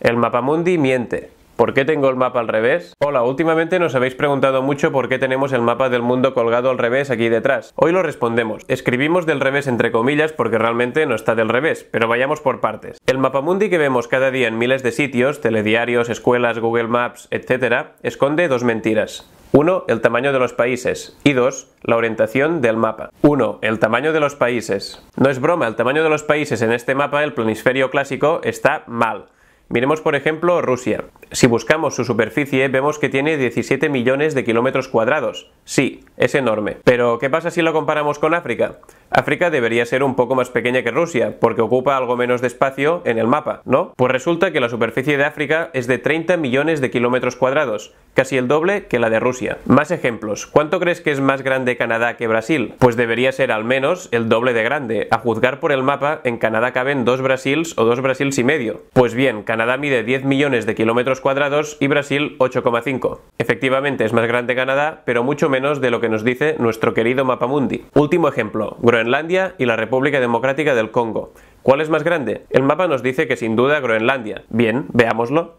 El mapamundi miente. ¿Por qué tengo el mapa al revés? Hola, últimamente nos habéis preguntado mucho por qué tenemos el mapa del mundo colgado al revés aquí detrás. Hoy lo respondemos. Escribimos del revés entre comillas porque realmente no está del revés, pero vayamos por partes. El mapamundi que vemos cada día en miles de sitios, telediarios, escuelas, Google Maps, etc., esconde dos mentiras. Uno, El tamaño de los países. Y dos, La orientación del mapa. Uno, El tamaño de los países. No es broma, el tamaño de los países en este mapa, el planisferio clásico, está mal. Miremos por ejemplo Rusia. Si buscamos su superficie, vemos que tiene 17 millones de kilómetros cuadrados. Sí, es enorme. Pero, ¿qué pasa si lo comparamos con África? África debería ser un poco más pequeña que Rusia, porque ocupa algo menos de espacio en el mapa, ¿no? Pues resulta que la superficie de África es de 30 millones de kilómetros cuadrados, casi el doble que la de Rusia. Más ejemplos. ¿Cuánto crees que es más grande Canadá que Brasil? Pues debería ser al menos el doble de grande. A juzgar por el mapa, en Canadá caben dos Brasils o dos Brasils y medio. Pues bien, Canadá mide 10 millones de kilómetros cuadrados y Brasil 8,5. Efectivamente es más grande Canadá, pero mucho menos de lo que nos dice nuestro querido mapamundi. Último ejemplo, Groenlandia y la República Democrática del Congo. ¿Cuál es más grande? El mapa nos dice que sin duda Groenlandia. Bien, veámoslo.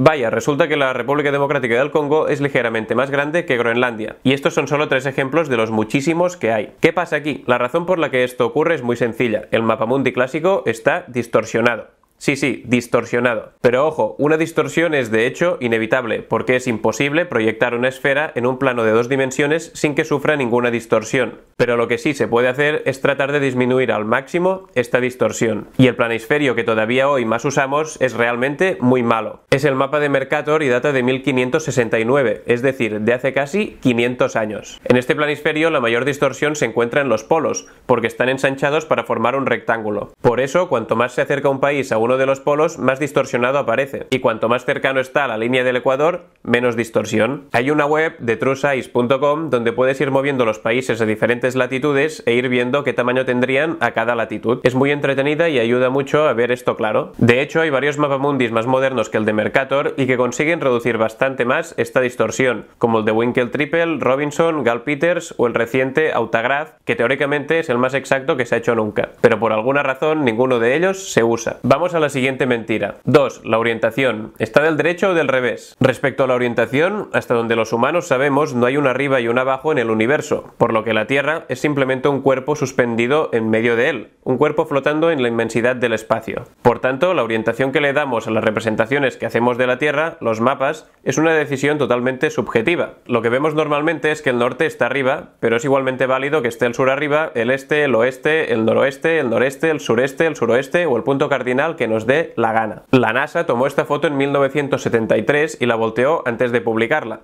Vaya, resulta que la República Democrática del Congo es ligeramente más grande que Groenlandia. Y estos son solo tres ejemplos de los muchísimos que hay. ¿Qué pasa aquí? La razón por la que esto ocurre es muy sencilla. El mapa mundi clásico está distorsionado. Sí, sí, distorsionado. Pero ojo, una distorsión es de hecho inevitable, porque es imposible proyectar una esfera en un plano de dos dimensiones sin que sufra ninguna distorsión. Pero lo que sí se puede hacer es tratar de disminuir al máximo esta distorsión. Y el planisferio que todavía hoy más usamos es realmente muy malo. Es el mapa de Mercator y data de 1569, es decir, de hace casi 500 años. En este planisferio la mayor distorsión se encuentra en los polos, porque están ensanchados para formar un rectángulo. Por eso, cuanto más se acerca un país a un de los polos, más distorsionado aparece. Y cuanto más cercano está a la línea del Ecuador, menos distorsión. Hay una web de truesize.com donde puedes ir moviendo los países a diferentes latitudes e ir viendo qué tamaño tendrían a cada latitud. Es muy entretenida y ayuda mucho a ver esto claro. De hecho, hay varios mapamundis más modernos que el de Mercator y que consiguen reducir bastante más esta distorsión, como el de Winkle Triple, Robinson, Gal Peters o el reciente Autagraz, que teóricamente es el más exacto que se ha hecho nunca. Pero por alguna razón ninguno de ellos se usa. Vamos a la siguiente mentira. 2. La orientación. ¿Está del derecho o del revés? Respecto a la orientación, hasta donde los humanos sabemos no hay un arriba y un abajo en el universo, por lo que la Tierra es simplemente un cuerpo suspendido en medio de él, un cuerpo flotando en la inmensidad del espacio. Por tanto, la orientación que le damos a las representaciones que hacemos de la Tierra, los mapas, es una decisión totalmente subjetiva. Lo que vemos normalmente es que el norte está arriba, pero es igualmente válido que esté el sur arriba, el este, el oeste, el noroeste, el noreste, el sureste, el suroeste o el punto cardinal que nos dé la gana. La NASA tomó esta foto en 1973 y la volteó antes de publicarla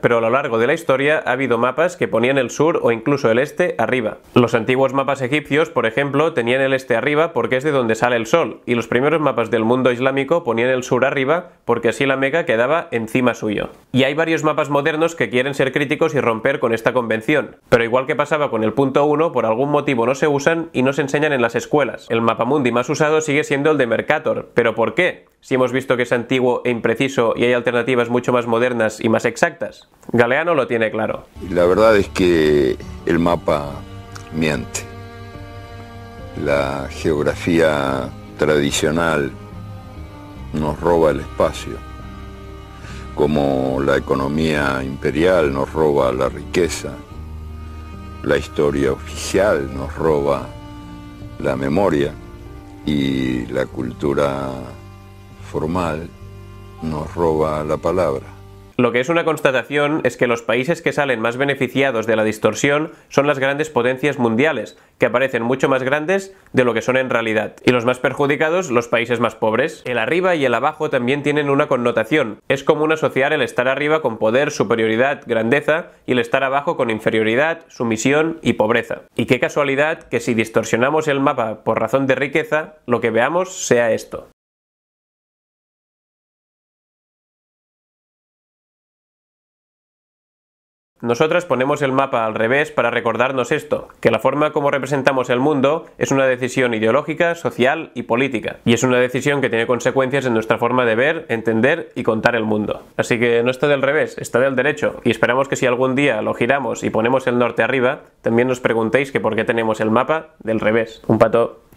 pero a lo largo de la historia ha habido mapas que ponían el sur o incluso el este arriba. Los antiguos mapas egipcios, por ejemplo, tenían el este arriba porque es de donde sale el sol, y los primeros mapas del mundo islámico ponían el sur arriba porque así la Meca quedaba encima suyo. Y hay varios mapas modernos que quieren ser críticos y romper con esta convención, pero igual que pasaba con el punto 1, por algún motivo no se usan y no se enseñan en las escuelas. El mapa mundi más usado sigue siendo el de Mercator, pero ¿por qué? si hemos visto que es antiguo e impreciso y hay alternativas mucho más modernas y más exactas? Galeano lo tiene claro. La verdad es que el mapa miente. La geografía tradicional nos roba el espacio, como la economía imperial nos roba la riqueza, la historia oficial nos roba la memoria y la cultura formal nos roba la palabra. Lo que es una constatación es que los países que salen más beneficiados de la distorsión son las grandes potencias mundiales, que aparecen mucho más grandes de lo que son en realidad, y los más perjudicados los países más pobres. El arriba y el abajo también tienen una connotación. Es común asociar el estar arriba con poder, superioridad, grandeza, y el estar abajo con inferioridad, sumisión y pobreza. Y qué casualidad que si distorsionamos el mapa por razón de riqueza, lo que veamos sea esto. Nosotros ponemos el mapa al revés para recordarnos esto, que la forma como representamos el mundo es una decisión ideológica, social y política, y es una decisión que tiene consecuencias en nuestra forma de ver, entender y contar el mundo. Así que no está del revés, está del derecho, y esperamos que si algún día lo giramos y ponemos el norte arriba, también nos preguntéis que por qué tenemos el mapa del revés. Un pato